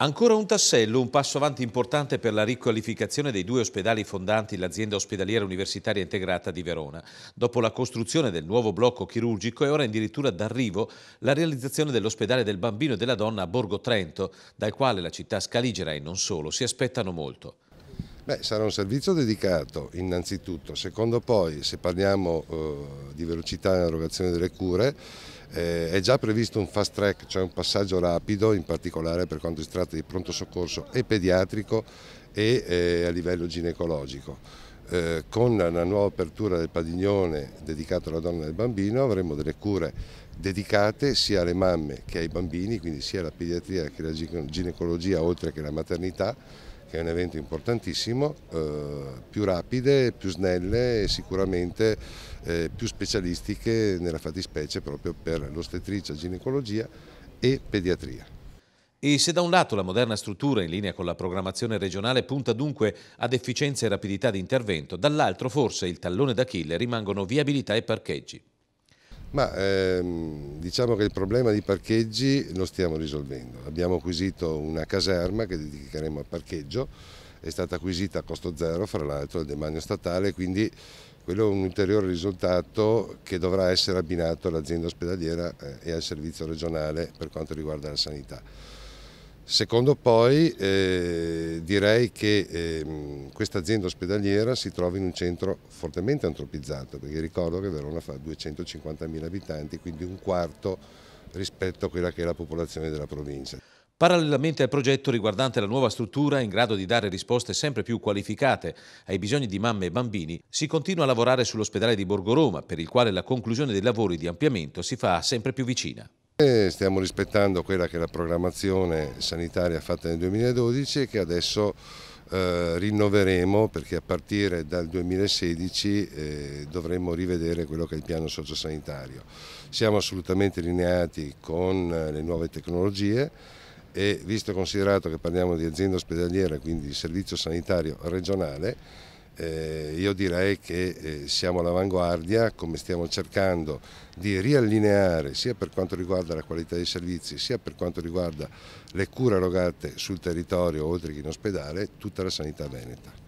Ancora un tassello, un passo avanti importante per la riqualificazione dei due ospedali fondanti l'azienda ospedaliera universitaria integrata di Verona. Dopo la costruzione del nuovo blocco chirurgico è ora addirittura d'arrivo la realizzazione dell'ospedale del bambino e della donna a Borgo Trento, dal quale la città scaligera e non solo si aspettano molto. Beh, sarà un servizio dedicato innanzitutto, secondo poi se parliamo eh, di velocità nell'erogazione delle cure eh, è già previsto un fast track, cioè un passaggio rapido in particolare per quanto si tratta di pronto soccorso e pediatrico e eh, a livello ginecologico. Eh, con la nuova apertura del padiglione dedicato alla donna e al bambino avremo delle cure dedicate sia alle mamme che ai bambini, quindi sia alla pediatria che alla ginecologia oltre che alla maternità che è un evento importantissimo, eh, più rapide, più snelle e sicuramente eh, più specialistiche nella fattispecie proprio per l'ostetricia, ginecologia e pediatria. E se da un lato la moderna struttura in linea con la programmazione regionale punta dunque ad efficienza e rapidità di intervento, dall'altro forse il tallone d'Achille rimangono viabilità e parcheggi. Ma ehm, diciamo che il problema di parcheggi lo stiamo risolvendo. Abbiamo acquisito una caserma che dedicheremo al parcheggio, è stata acquisita a costo zero, fra l'altro, del demanio statale, quindi quello è un ulteriore risultato che dovrà essere abbinato all'azienda ospedaliera eh, e al servizio regionale per quanto riguarda la sanità. Secondo poi eh, direi che eh, questa azienda ospedaliera si trova in un centro fortemente antropizzato, perché ricordo che Verona fa 250.000 abitanti, quindi un quarto rispetto a quella che è la popolazione della provincia. Parallelamente al progetto riguardante la nuova struttura in grado di dare risposte sempre più qualificate ai bisogni di mamme e bambini, si continua a lavorare sull'ospedale di Borgo Roma, per il quale la conclusione dei lavori di ampliamento si fa sempre più vicina. Stiamo rispettando quella che è la programmazione sanitaria fatta nel 2012 e che adesso eh, rinnoveremo perché a partire dal 2016 eh, dovremo rivedere quello che è il piano sociosanitario. Siamo assolutamente lineati con eh, le nuove tecnologie e visto e considerato che parliamo di azienda ospedaliera, quindi di servizio sanitario regionale, eh, io direi che eh, siamo all'avanguardia, come stiamo cercando di riallineare sia per quanto riguarda la qualità dei servizi, sia per quanto riguarda le cure erogate sul territorio, oltre che in ospedale, tutta la sanità veneta.